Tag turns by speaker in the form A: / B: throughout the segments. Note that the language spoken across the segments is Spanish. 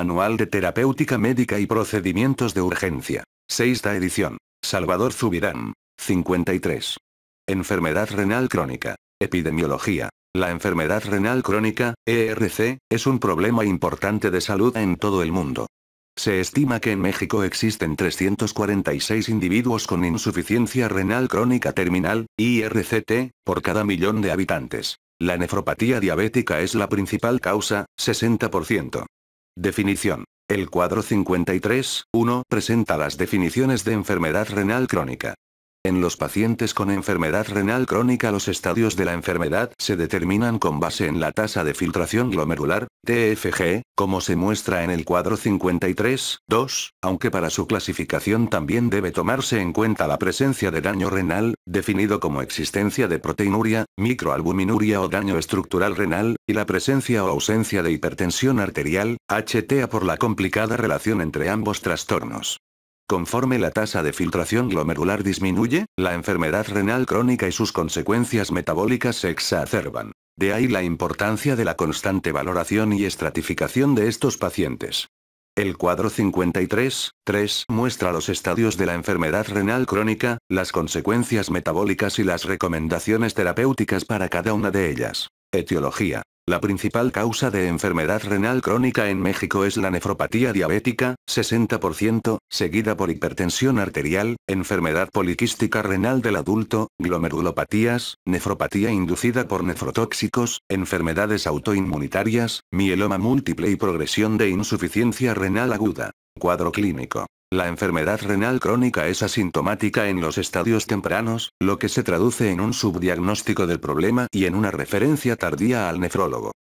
A: Manual de Terapéutica Médica y Procedimientos de Urgencia. Sexta edición. Salvador Zubirán. 53. Enfermedad renal crónica. Epidemiología. La enfermedad renal crónica, ERC, es un problema importante de salud en todo el mundo. Se estima que en México existen 346 individuos con insuficiencia renal crónica terminal, IRCT, por cada millón de habitantes. La nefropatía diabética es la principal causa, 60%. Definición. El cuadro 53.1 presenta las definiciones de enfermedad renal crónica. En los pacientes con enfermedad renal crónica los estadios de la enfermedad se determinan con base en la tasa de filtración glomerular, TFG, como se muestra en el cuadro 53.2, aunque para su clasificación también debe tomarse en cuenta la presencia de daño renal, definido como existencia de proteinuria, microalbuminuria o daño estructural renal, y la presencia o ausencia de hipertensión arterial, HTA por la complicada relación entre ambos trastornos. Conforme la tasa de filtración glomerular disminuye, la enfermedad renal crónica y sus consecuencias metabólicas se exacerban. De ahí la importancia de la constante valoración y estratificación de estos pacientes. El cuadro 53.3 muestra los estadios de la enfermedad renal crónica, las consecuencias metabólicas y las recomendaciones terapéuticas para cada una de ellas. Etiología. La principal causa de enfermedad renal crónica en México es la nefropatía diabética, 60%, seguida por hipertensión arterial, enfermedad poliquística renal del adulto, glomerulopatías, nefropatía inducida por nefrotóxicos, enfermedades autoinmunitarias, mieloma múltiple y progresión de insuficiencia renal aguda. Cuadro clínico. La enfermedad renal crónica es asintomática en los estadios tempranos, lo que se traduce en un subdiagnóstico del problema y en una referencia tardía al nefrólogo.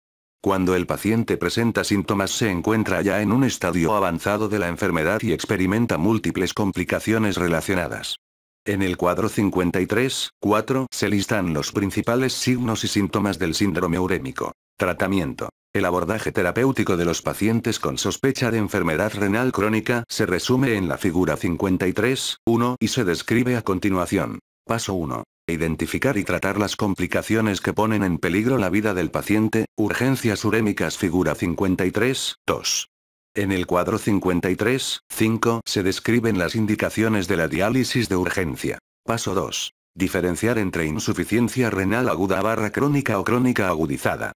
A: Cuando el paciente presenta síntomas se encuentra ya en un estadio avanzado de la enfermedad y experimenta múltiples complicaciones relacionadas. En el cuadro 53, 4 se listan los principales signos y síntomas del síndrome urémico. Tratamiento. El abordaje terapéutico de los pacientes con sospecha de enfermedad renal crónica se resume en la figura 53, 1 y se describe a continuación. Paso 1. Identificar y tratar las complicaciones que ponen en peligro la vida del paciente, urgencias urémicas figura 53, 2. En el cuadro 53, 5 se describen las indicaciones de la diálisis de urgencia. Paso 2. Diferenciar entre insuficiencia renal aguda barra crónica o crónica agudizada.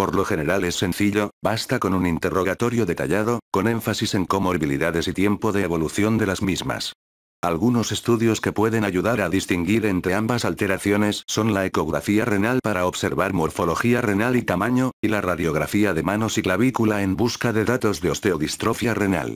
A: Por lo general es sencillo, basta con un interrogatorio detallado, con énfasis en comorbilidades y tiempo de evolución de las mismas. Algunos estudios que pueden ayudar a distinguir entre ambas alteraciones son la ecografía renal para observar morfología renal y tamaño, y la radiografía de manos y clavícula en busca de datos de osteodistrofia renal.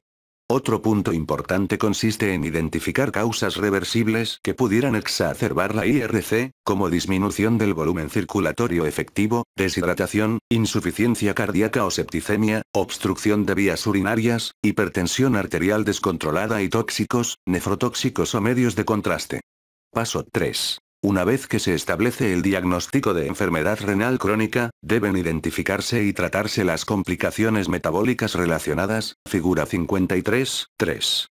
A: Otro punto importante consiste en identificar causas reversibles que pudieran exacerbar la IRC, como disminución del volumen circulatorio efectivo, deshidratación, insuficiencia cardíaca o septicemia, obstrucción de vías urinarias, hipertensión arterial descontrolada y tóxicos, nefrotóxicos o medios de contraste. Paso 3. Una vez que se establece el diagnóstico de enfermedad renal crónica, deben identificarse y tratarse las complicaciones metabólicas relacionadas, figura 53, 3.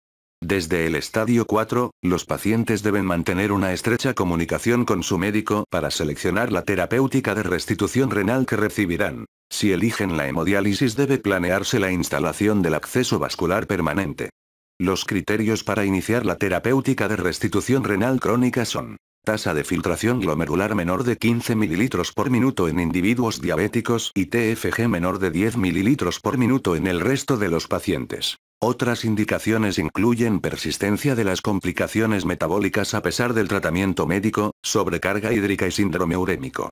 A: Desde el estadio 4, los pacientes deben mantener una estrecha comunicación con su médico para seleccionar la terapéutica de restitución renal que recibirán. Si eligen la hemodiálisis debe planearse la instalación del acceso vascular permanente. Los criterios para iniciar la terapéutica de restitución renal crónica son tasa de filtración glomerular menor de 15 ml por minuto en individuos diabéticos y TFG menor de 10 ml por minuto en el resto de los pacientes. Otras indicaciones incluyen persistencia de las complicaciones metabólicas a pesar del tratamiento médico, sobrecarga hídrica y síndrome urémico.